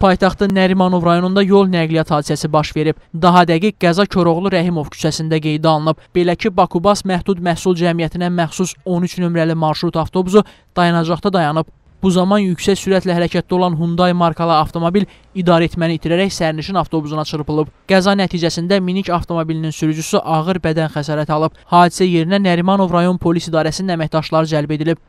Paytaxtın Nərimanov rayonunda yol nəqliyyat hadisəsi baş verib. Daha dəqiq qəza Koroğlu Rəhimov küçəsində qeydə alınıb. Belə ki, Bakubas məhdud məhsul cəmiyyətinə məxsus 13 nömrəli marşrut avtobusu dayanacaqda dayanıb. Bu zaman yüksək sürətlə hərəkətdə olan Hyundai markalı avtomobil idarəetməni itirərək sərnişin avtobusuna çırpılıb. Qəza nəticəsində minik avtomobilinin sürücüsü ağır bədən xəsarəti alıb. Hadisə yerinə Nərimanov rayon polis idarəsinin əməkdaşları cəlb edilib.